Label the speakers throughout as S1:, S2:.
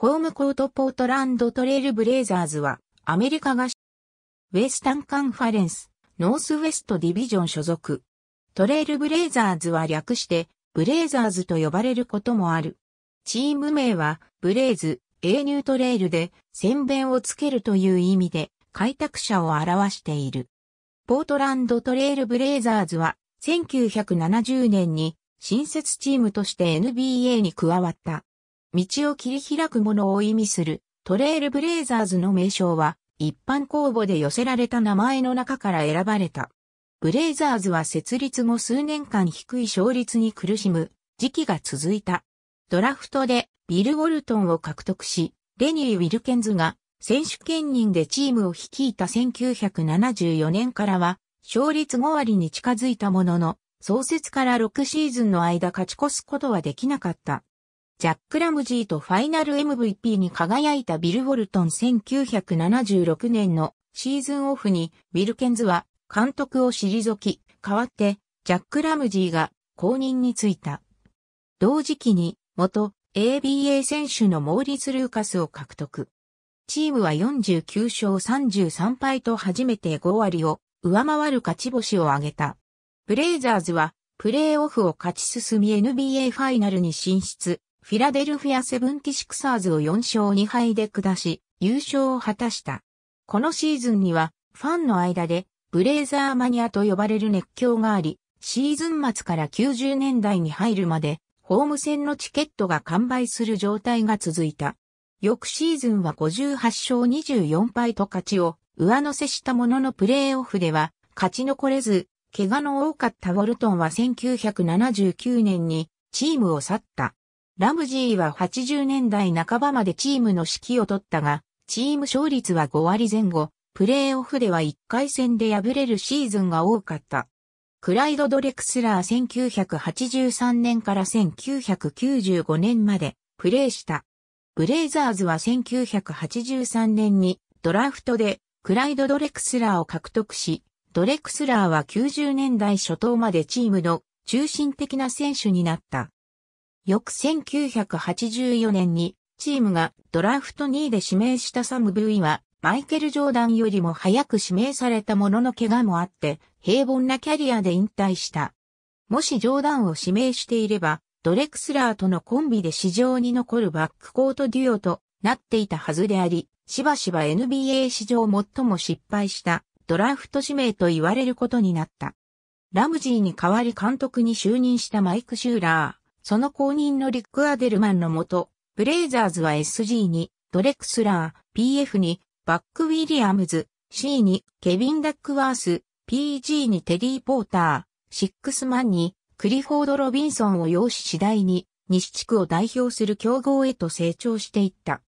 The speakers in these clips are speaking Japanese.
S1: ホームコートポートランドトレイルブレイザーズは、アメリカがウェスタンカンファレンス、ノースウェストディビジョン所属。トレイルブレイザーズは略して、ブレイザーズと呼ばれることもある。チーム名は、ブレイズ、ニュートレイルで、宣弁をつけるという意味で、開拓者を表している。ポートランドトレイルブレイザーズは、1970年に、新設チームとして NBA に加わった。道を切り開くものを意味するトレイルブレイザーズの名称は一般公募で寄せられた名前の中から選ばれた。ブレイザーズは設立後数年間低い勝率に苦しむ時期が続いた。ドラフトでビル・ウォルトンを獲得し、レニー・ウィルケンズが選手兼任でチームを率いた1974年からは勝率5割に近づいたものの、創設から6シーズンの間勝ち越すことはできなかった。ジャック・ラムジーとファイナル MVP に輝いたビル・ウォルトン1976年のシーズンオフにウィルケンズは監督を退き、代わってジャック・ラムジーが公認に就いた。同時期に元 ABA 選手のモーリス・ルーカスを獲得。チームは49勝33敗と初めて5割を上回る勝ち星を挙げた。ブレイザーズはプレーオフを勝ち進み NBA ファイナルに進出。フィラデルフィアセブンティシクサーズを4勝2敗で下し、優勝を果たした。このシーズンには、ファンの間で、ブレイザーマニアと呼ばれる熱狂があり、シーズン末から90年代に入るまで、ホーム戦のチケットが完売する状態が続いた。翌シーズンは58勝24敗と勝ちを上乗せしたもののプレーオフでは勝ち残れず、怪我の多かったウォルトンは1979年にチームを去った。ラムジーは80年代半ばまでチームの指揮を取ったが、チーム勝率は5割前後、プレーオフでは1回戦で敗れるシーズンが多かった。クライド・ドレクスラー1983年から1995年までプレーした。ブレイザーズは1983年にドラフトでクライド・ドレクスラーを獲得し、ドレクスラーは90年代初頭までチームの中心的な選手になった。翌1984年にチームがドラフト2位で指名したサム・ブイはマイケル・ジョーダンよりも早く指名されたものの怪我もあって平凡なキャリアで引退した。もしジョーダンを指名していればドレクスラーとのコンビで市場に残るバックコートデュオとなっていたはずであり、しばしば NBA 史上最も失敗したドラフト指名と言われることになった。ラムジーに代わり監督に就任したマイク・シューラー。その後任のリック・アデルマンのもと、ブレイザーズは SG に、ドレクスラー、PF に、バック・ウィリアムズ、C に、ケビン・ダックワース、PG にテリー・ポーター、シックスマンに、クリフォード・ロビンソンを要し次第に、西地区を代表する強豪へと成長していった。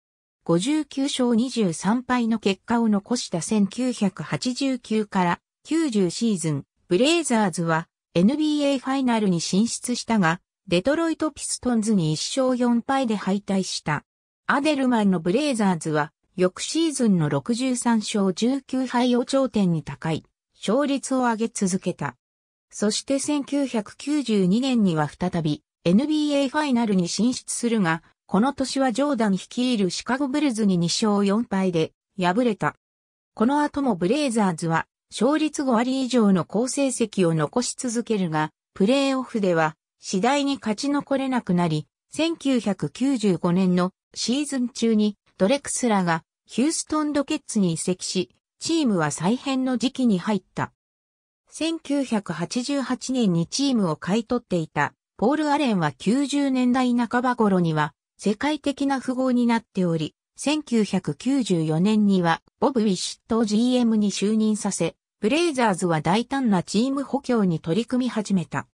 S1: 59勝23敗の結果を残した1989から90シーズン、ブレイザーズは NBA ファイナルに進出したが、デトロイトピストンズに1勝4敗で敗退した。アデルマンのブレイザーズは、翌シーズンの63勝19敗を頂点に高い、勝率を上げ続けた。そして1992年には再び NBA ファイナルに進出するが、この年はジョーダン率いるシカゴブルズに2勝4敗で敗れた。この後もブレイザーズは勝率5割以上の好成績を残し続けるが、プレーオフでは次第に勝ち残れなくなり、1995年のシーズン中にドレクスラがヒューストンドケッツに移籍し、チームは再編の時期に入った。1988年にチームを買い取っていたポール・アレンは90年代半ば頃には世界的な富豪になっており、1994年にはボブ・ウィシット GM に就任させ、ブレイザーズは大胆なチーム補強に取り組み始めた。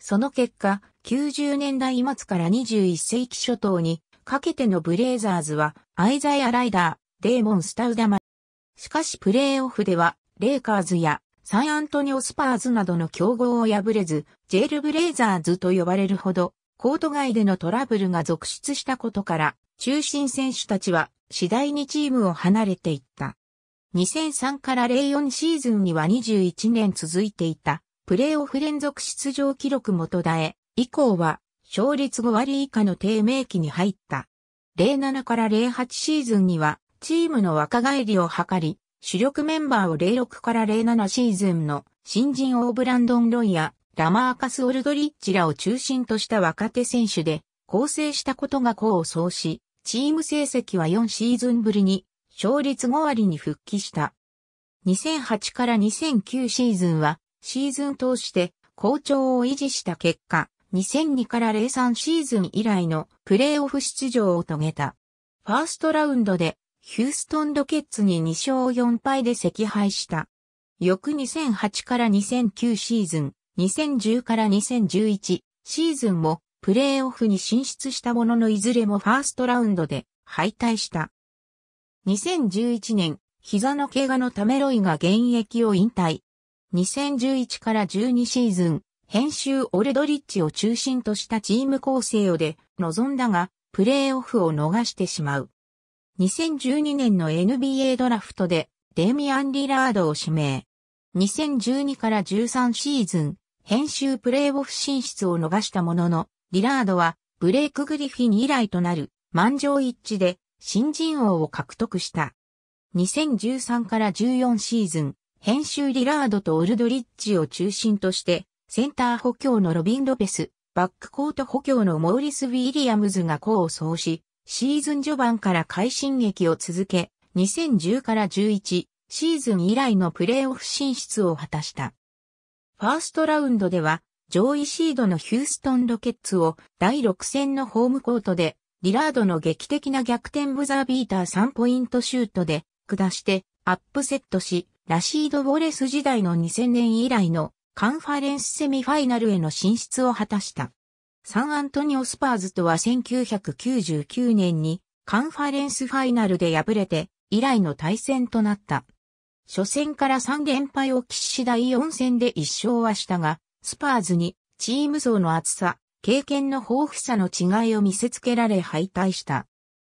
S1: その結果、90年代末から21世紀初頭にかけてのブレイザーズはアイザイア・ライダー、デーモン・スタウダマ。しかしプレーオフではレイカーズやサンアントニオ・スパーズなどの競合を破れず、ジェールブレイザーズと呼ばれるほど、コート外でのトラブルが続出したことから、中心選手たちは次第にチームを離れていった。2003から04シーズンには21年続いていたプレーオフ連続出場記録も途絶え、以降は勝率5割以下の低迷期に入った。07から08シーズンにはチームの若返りを図り、主力メンバーを06から07シーズンの新人オーブランドン・ロイやラマーカス・オルドリッチらを中心とした若手選手で構成したことが功を奏し、チーム成績は4シーズンぶりに勝率5割に復帰した。2008から2009シーズンはシーズン通して好調を維持した結果、2002から03シーズン以来のプレーオフ出場を遂げた。ファーストラウンドでヒューストンロケッツに2勝4敗で惜敗した。翌2008から2009シーズン、2010から2011シーズンもプレーオフに進出したもののいずれもファーストラウンドで敗退した。2011年、膝の怪我のためロイが現役を引退。2011から12シーズン、編集オルドリッチを中心としたチーム構成をで臨んだが、プレーオフを逃してしまう。2012年の NBA ドラフトでデミアン・リラードを指名。2012から13シーズン、編集プレーオフ進出を逃したものの、リラードはブレイク・グリフィン以来となる満場一致で新人王を獲得した。2013から14シーズン、編集リラードとオルドリッチを中心として、センター補強のロビン・ロペス、バックコート補強のモーリス・ウィリアムズが功を奏し、シーズン序盤から快進撃を続け、2010から11シーズン以来のプレーオフ進出を果たした。ファーストラウンドでは、上位シードのヒューストンロケッツを第6戦のホームコートで、リラードの劇的な逆転ブザービーター3ポイントシュートで、下して、アップセットし、ラシード・ウォレス時代の2000年以来のカンファレンスセミファイナルへの進出を果たした。サンアントニオ・スパーズとは1999年にカンファレンスファイナルで敗れて以来の対戦となった。初戦から3連敗を喫し第4戦で1勝はしたが、スパーズにチーム層の厚さ、経験の豊富さの違いを見せつけられ敗退した。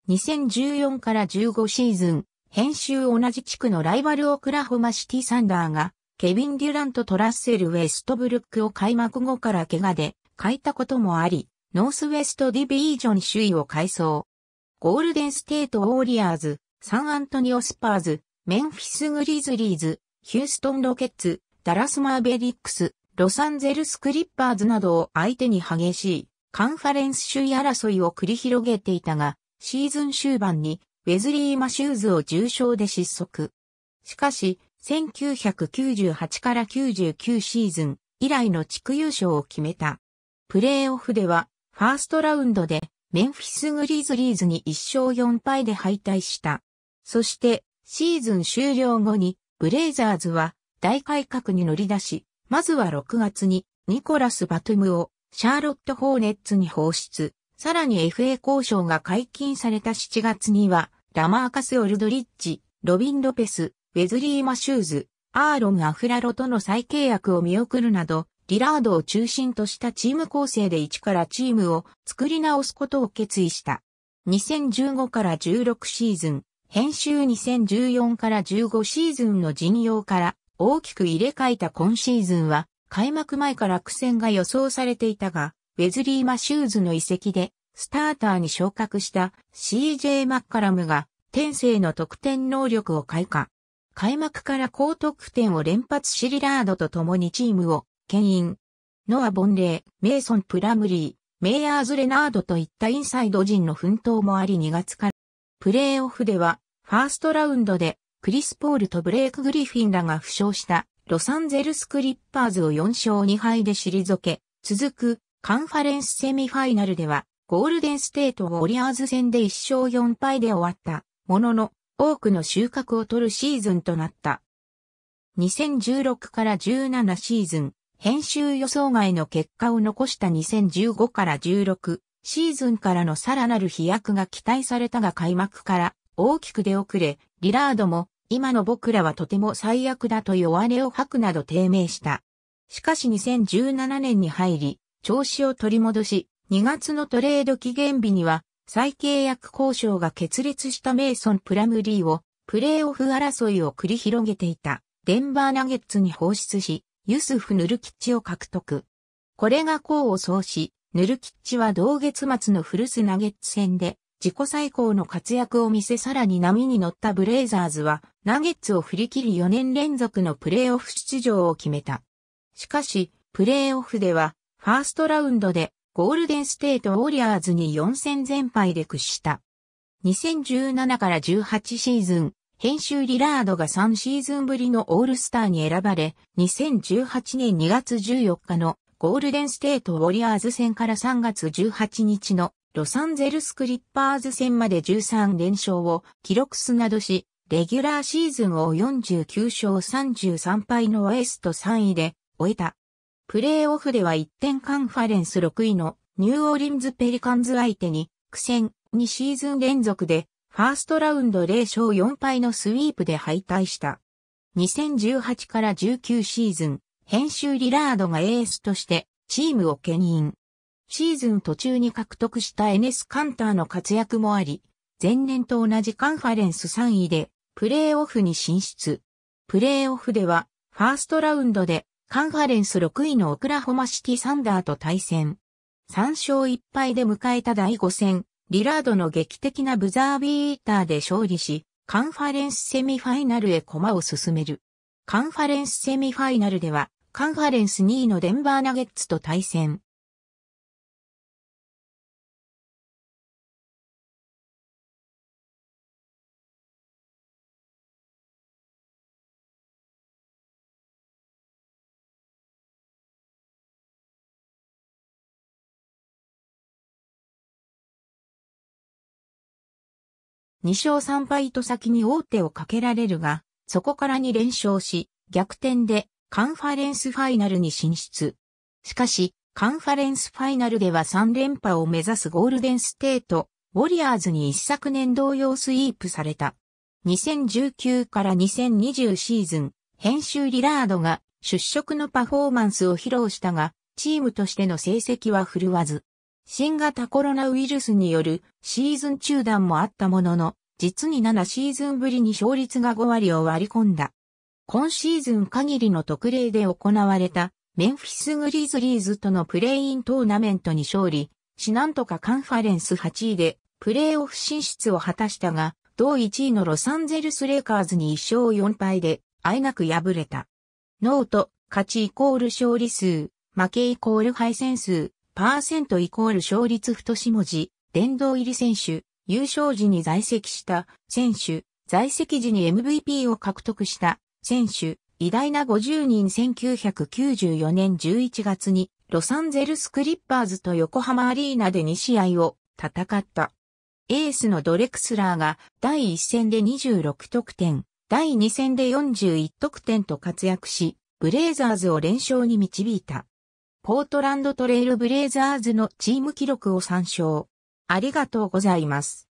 S1: 2014から15シーズン、編集同じ地区のライバルオクラホマシティサンダーが、ケビン・デュラントトラッセル・ウェストブルックを開幕後から怪我で、書いたこともあり、ノースウェストディビージョン首位を改装。ゴールデンステート・ウォーリアーズ、サンアントニオ・スパーズ、メンフィス・グリズリーズ、ヒューストン・ロケッツ、ダラス・マーベリックス、ロサンゼルス・クリッパーズなどを相手に激しいカンファレンス首位争いを繰り広げていたが、シーズン終盤にウェズリー・マシューズを重傷で失速。しかし、1998から99シーズン以来の地区優勝を決めた。プレーオフでは、ファーストラウンドで、メンフィス・グリズリーズに1勝4敗で敗退した。そして、シーズン終了後に、ブレイザーズは、大改革に乗り出し、まずは6月に、ニコラス・バトゥムを、シャーロット・ホーネッツに放出。さらに FA 交渉が解禁された7月には、ラマーカス・オルドリッジ、ロビン・ロペス、ウェズリー・マシューズ、アーロン・アフラロとの再契約を見送るなど、リラードを中心としたチーム構成で一からチームを作り直すことを決意した。2015から16シーズン、編集2014から15シーズンの陣容から大きく入れ替えた今シーズンは開幕前から苦戦が予想されていたが、ウェズリー・マシューズの遺跡でスターターに昇格した CJ マッカラムが天性の得点能力を開花。開幕から高得点を連発シリラードと共にチームを牽引。ノア・ボンレー、メイソン・プラムリー、メイヤーズ・レナードといったインサイド陣の奮闘もあり2月から。プレーオフでは、ファーストラウンドでクリス・ポールとブレイク・グリフィンらが負傷したロサンゼルス・クリッパーズを4勝2敗で退け、続くカンファレンスセミファイナルではゴールデンステートウォリアーズ戦で1勝4敗で終わった、ものの、多くの収穫を取るシーズンとなった。2016から17シーズン、編集予想外の結果を残した2015から16シーズンからのさらなる飛躍が期待されたが開幕から大きく出遅れ、リラードも今の僕らはとても最悪だと弱音を吐くなど低迷した。しかし2017年に入り、調子を取り戻し、2月のトレード期限日には、再契約交渉が決裂したメイソン・プラムリーを、プレーオフ争いを繰り広げていた、デンバーナゲッツに放出し、ユスフ・ヌルキッチを獲得。これが功を奏し、ヌルキッチは同月末の古巣ナゲッツ戦で、自己最高の活躍を見せさらに波に乗ったブレイザーズは、ナゲッツを振り切り4年連続のプレーオフ出場を決めた。しかし、プレーオフでは、ファーストラウンドでゴールデンステートウォリアーズに4戦全敗で屈した。2017から18シーズン、編集リラードが3シーズンぶりのオールスターに選ばれ、2018年2月14日のゴールデンステートウォリアーズ戦から3月18日のロサンゼルスクリッパーズ戦まで13連勝を記録すなどし、レギュラーシーズンを49勝33敗のウエスト3位で終えた。プレーオフでは1点カンファレンス6位のニューオーリンズペリカンズ相手に苦戦2シーズン連続でファーストラウンド0勝4敗のスイープで敗退した。2018から19シーズン、編集リラードがエースとしてチームを牽引。シーズン途中に獲得したエネス・カンターの活躍もあり、前年と同じカンファレンス3位でプレーオフに進出。プレーオフではファーストラウンドでカンファレンス6位のオクラホマシティサンダーと対戦。3勝1敗で迎えた第5戦、リラードの劇的なブザービーターで勝利し、カンファレンスセミファイナルへ駒を進める。カンファレンスセミファイナルでは、カンファレンス2位のデンバーナゲッツと対戦。2勝3敗と先に王手をかけられるが、そこから2連勝し、逆転でカンファレンスファイナルに進出。しかし、カンファレンスファイナルでは3連覇を目指すゴールデンステート、ウォリアーズに一昨年同様スイープされた。2019から2020シーズン、編集リラードが出色のパフォーマンスを披露したが、チームとしての成績は振るわず、新型コロナウイルスによるシーズン中断もあったものの、実に7シーズンぶりに勝率が5割を割り込んだ。今シーズン限りの特例で行われたメンフィスグリズリーズとのプレイイントーナメントに勝利、しなんとかカンファレンス8位でプレイオフ進出を果たしたが、同1位のロサンゼルスレイカーズに1勝4敗で、あいなく敗れた。ノート、勝ちイコール勝利数、負けイコール敗戦数パーセントイコール勝率太し文字、殿堂入り選手、優勝時に在籍した選手、在籍時に MVP を獲得した選手、偉大な50人1994年11月にロサンゼルスクリッパーズと横浜アリーナで2試合を戦った。エースのドレクスラーが第1戦で26得点、第2戦で41得点と活躍し、ブレイザーズを連勝に導いた。ポートランドトレイルブレイザーズのチーム記録を参照。ありがとうございます。